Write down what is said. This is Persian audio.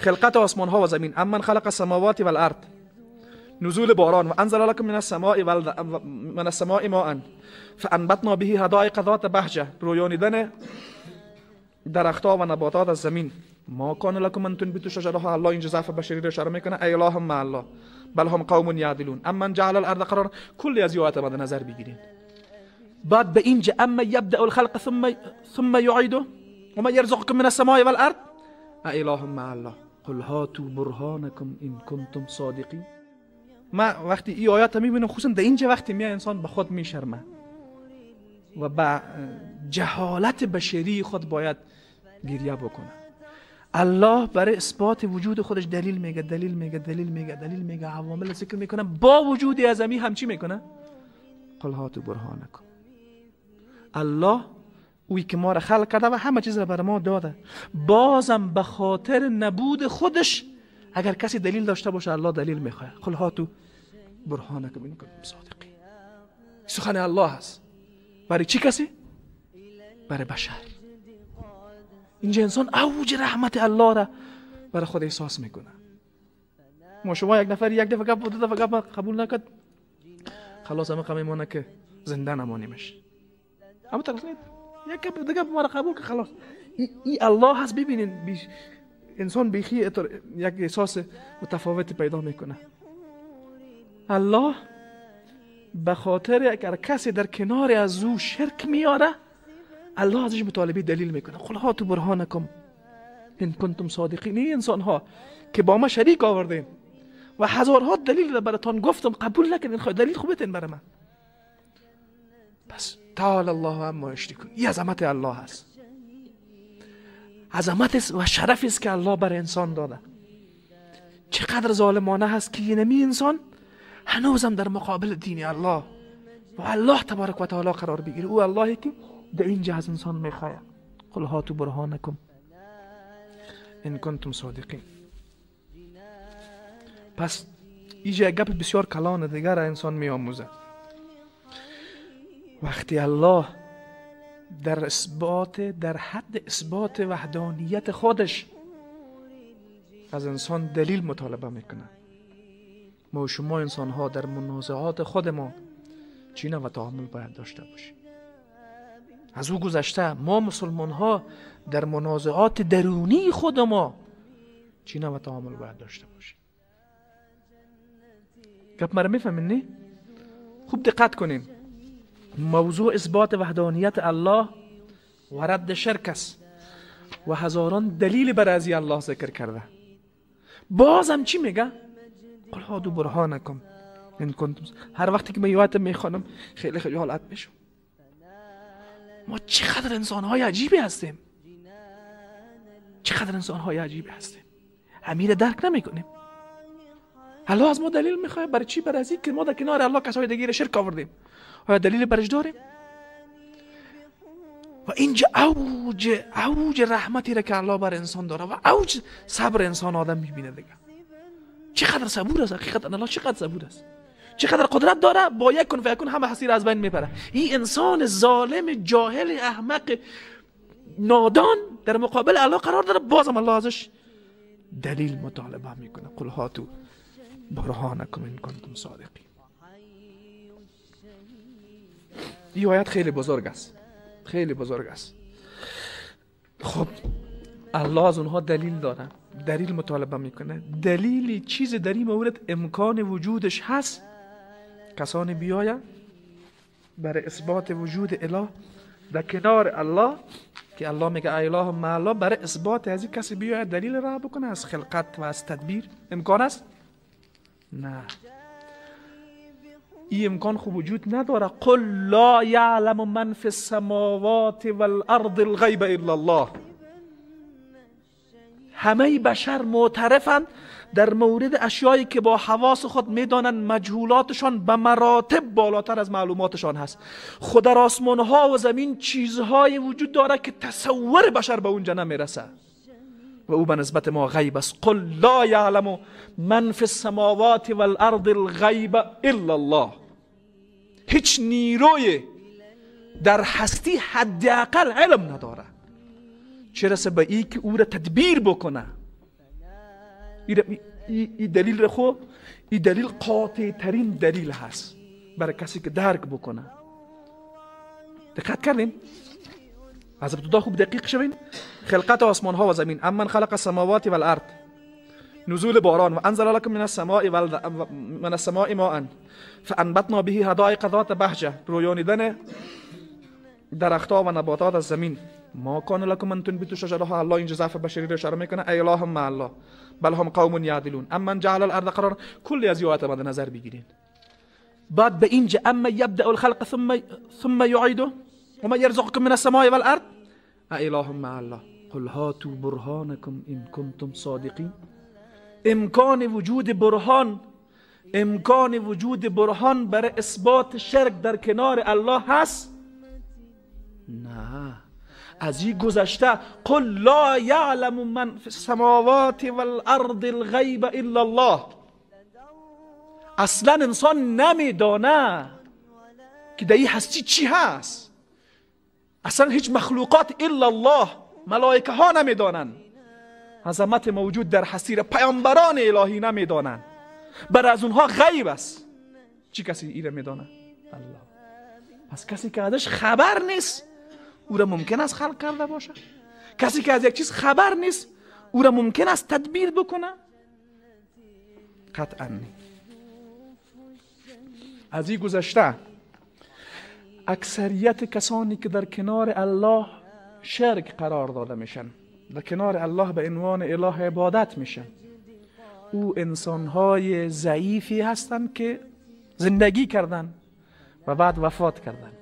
خلقت آسمان ها و زمین اما من خلق السماوات و الارض نزول باران و انزل لكم من السماء و من السماء ماء فانبتنا به حدائق ذات بهجه رویانیدن درختها و نباتات از زمین ما کان لکم ان تنبتوا شجرها الله اینجا ضعف بشری رو اشاره میکنه ای الله ما مع الله بل هم قوم یعدلون اما جعل الارض قرار کلی از یوات مد نظر بگیرید، بعد به اینجا اما یبدا الخلق ثم ثم یعیده و یرزقکم یرزقکم من السماء والارض ای الله ما الله قل هاتو برهانکم این کنتم صادقی؟ ما وقتی این آیات میبینم خصوصا در اینجا وقتی میاد انسان به خود میشرمه و به جهالت بشری خود باید گریه بکنه الله برای اثبات وجود خودش دلیل میگه دلیل میگه دلیل میگه دلیل میگه عوامل ذکر میکنه با وجود ازمی همچی میکنه قل هاتو برهانکم الله اوی که ما را خلق کرده و همه چیز را بر ما داده بازم به خاطر نبود خودش اگر کسی دلیل داشته باشه الله دلیل میخواه قل هاتو برهانک من صادقی سخن الله هست برای چی کسی؟ برای بشر اینجا انسان اوج رحمت الله را برای خود احساس میکنه ما شما یک نفر یک دفعه گفت دفعه گفت قبول نکد خلاص همه میمونه که زنده نمانیمش اما ترس نیست یک دیگه ما را قبول که خلاص این الله هست ببینین انسان بیخی اتر یک احساس متفاوتی پیدا میکنه الله به خاطر اگر کسی در کنار از او شرک میاره الله ازش مطالبه دلیل میکنه قل تو برهانکم ان کنتم صادقین این انسان ها که با ما شریک آوردین و هزارها دلیل براتان گفتم قبول نکردین خواهد دلیل خوبتین برای من پس تعالی الله اما کن این عظمت الله هست عظمت و شرفی است که الله بر انسان داده چقدر ظالمانه هست که نمی انسان هنوزم در مقابل دین الله و الله تبارک و تعالی قرار بگیره او اللهی که در اینجا از انسان میخواه قل هاتو برهانکم ان کنتم صادقین پس اینجا گپ بسیار کلان دیگر انسان میاموزه وقتی الله در اثبات در حد اثبات وحدانیت خودش از انسان دلیل مطالبه میکنه ما شما انسان ها در منازعات خود ما چینه و تعامل باید داشته باشیم از او گذشته ما مسلمان ها در منازعات درونی خود ما چینه و تعامل باید داشته باشیم گپ مرا میفهمین خوب دقت کنین موضوع اثبات وحدانیت الله و رد شرک است و هزاران دلیل بر ازی الله ذکر کرده هم چی میگه قل ها دو برهانکم هر وقتی که میوات میخوانم خیلی خیلی حالت میشم ما چقدر انسان های عجیبی هستیم چقدر انسان های عجیبی هستیم امیر درک نمیکنیم الله از ما دلیل میخواه برای چی برای از که ما در کنار الله کسای دیگه شرک آوردیم آیا دلیل برش داریم و اینجا اوج اوج رحمتی را که الله بر انسان داره و اوج صبر انسان آدم میبینه دیگه چقدر صبور است حقیقتا الله چقدر صبور است چقدر قدرت داره با یک کن کن همه حسیر از بین میپره این انسان ظالم جاهل احمق نادان در مقابل الله قرار داره بازم الله ازش دلیل مطالبه میکنه قل هاتو برهانکم ان کنتم صادقی این آیت خیلی بزرگ است خیلی بزرگ است خب الله از اونها دلیل داره دلیل مطالبه میکنه دلیلی چیز در این مورد امکان وجودش هست کسانی بیاین برای اثبات وجود اله در کنار الله که الله میگه الله ما الله برای اثبات از این کسی بیاید دلیل را بکنه از خلقت و از تدبیر امکان است نه این امکان خوب وجود نداره قل لا یعلم من فی السماوات والارض الغیب الا الله همه بشر معترفند در مورد اشیایی که با حواس خود میدانند مجهولاتشان به مراتب بالاتر از معلوماتشان هست خود در آسمان ها و زمین چیزهای وجود داره که تصور بشر به اونجا نمیرسه و او به نسبت ما غیب است قل لا یعلم من فی السماوات والارض الغیب الا الله هیچ نیروی در هستی حداقل علم نداره چه رسه به ای که او را تدبیر بکنه این دلیل خو این دلیل قاطع ترین دلیل هست برای کسی که درک بکنه دقت کردیم؟ از ابتدا خوب دقیق شوین خلقت آسمان ها و زمین اما خلق السماوات و الارض نزول باران و انزل لكم من السماء و من السماء ماء فانبتنا به حدائق ذات بهجه رویانیدن درختها و نباتات از زمین ما کان لکم ان تنبتوا شجرها الله اینجا ضعف بشری رو اشاره میکنه ای الله ما الله بل هم قوم یعدلون اما جعل الارض قرار کلی از یوات بعد نظر بگیرین بعد به اینجا اما یبدا الخلق ثم ثم یعیده وما يرزقكم من السماء والارض اله مع الله قل هاتوا برهانکم ان کنتم صادقین امکان وجود برهان امکان وجود برهان برای اثبات شرک در کنار الله هست نه از این گذشته قل لا یعلم من فی السماوات والارض الغیب الا الله اصلا انسان نمیدانه که در این هستی چی هست اصلا هیچ مخلوقات الا الله ملائکه ها نمیدانند عظمت موجود در حسیر پیامبران الهی نمیدانند بر از اونها غیب است چی کسی ایره میدانه الله پس کسی که ازش خبر نیست او را ممکن است خلق کرده باشه کسی که از یک چیز خبر نیست او را ممکن است تدبیر بکنه قطعا از این گذشته اکثریت کسانی که در کنار الله شرک قرار داده میشن در کنار الله به عنوان اله عبادت میشن او انسانهای ضعیفی هستند که زندگی کردن و بعد وفات کردن